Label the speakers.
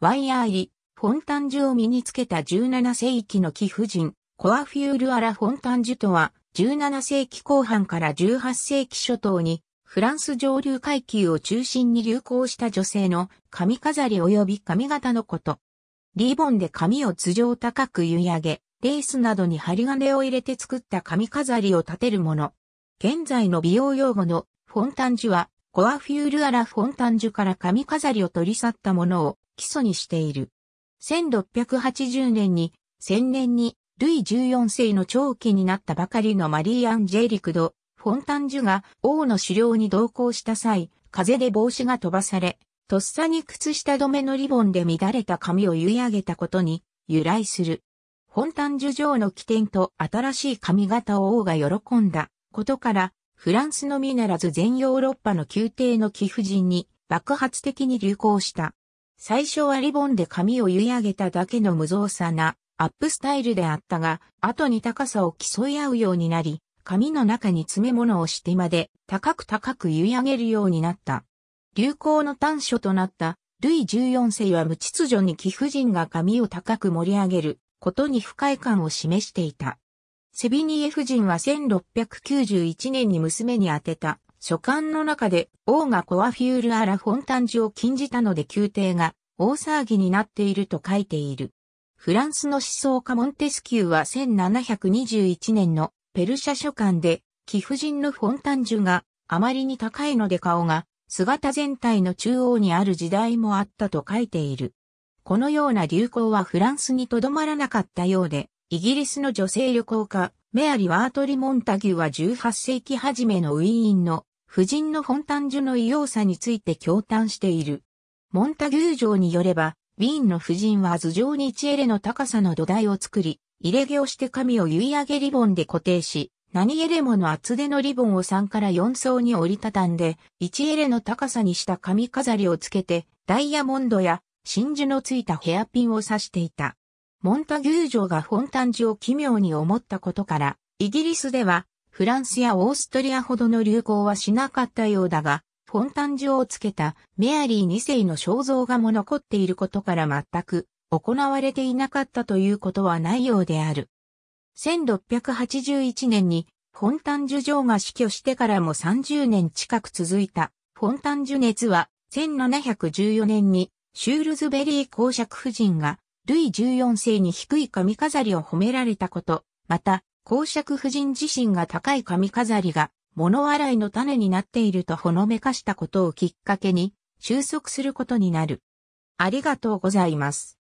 Speaker 1: ワイヤー入り、フォンタンジュを身につけた17世紀の貴婦人、コアフィール・アラ・フォンタンジュとは、17世紀後半から18世紀初頭に、フランス上流階級を中心に流行した女性の髪飾り及び髪型のこと。リボンで髪を頭上高く湯上げ、レースなどに針金を入れて作った髪飾りを立てるもの。現在の美容用語のフォンタンジュはコアフュールアラフォンタンジュから髪飾りを取り去ったものを基礎にしている。1680年に、千年に、ルイ14世の長期になったばかりのマリー・アンジェリクド・フォンタンジュが王の狩猟に同行した際、風で帽子が飛ばされ、とっさに靴下止めのリボンで乱れた髪を結い上げたことに由来する。フォンタンジュ城の起点と新しい髪型を王が喜んだことから、フランスのみならず全ヨーロッパの宮廷の貴婦人に爆発的に流行した。最初はリボンで髪を結い上げただけの無造作なアップスタイルであったが、後に高さを競い合うようになり、髪の中に詰め物をしてまで高く高く結い上げるようになった。流行の短所となったルイ14世は無秩序に貴婦人が髪を高く盛り上げることに不快感を示していた。セビニエ夫人は1691年に娘に宛てた書簡の中で王がコアフィール・ア・ラ・フォンタンジを禁じたので宮廷が大騒ぎになっていると書いている。フランスの思想家モンテスキューは1721年のペルシャ書簡で貴婦人のフォンタンジュがあまりに高いので顔が姿全体の中央にある時代もあったと書いている。このような流行はフランスにとどまらなかったようで、イギリスの女性旅行家、メアリ・ワートリ・モンタギュは18世紀初めのウィーンの夫人のフォンタンジュの異様さについて共嘆している。モンタギュー城によれば、ウィーンの夫人は頭上に1エレの高さの土台を作り、入れ毛をして髪を結い上げリボンで固定し、何エレもの厚手のリボンを3から4層に折りたたんで、1エレの高さにした髪飾りをつけて、ダイヤモンドや真珠のついたヘアピンを刺していた。モンタギュー城がフォンタンジを奇妙に思ったことから、イギリスではフランスやオーストリアほどの流行はしなかったようだが、フォンタンジをつけたメアリー2世の肖像画も残っていることから全く行われていなかったということはないようである。1681年にフォンタンジュ城が死去してからも30年近く続いたフォンタンジュ熱は1714年にシュールズベリー公爵夫人がルイ14世に低い髪飾りを褒められたこと、また、公爵夫人自身が高い髪飾りが物洗いの種になっているとほのめかしたことをきっかけに収束することになる。ありがとうございます。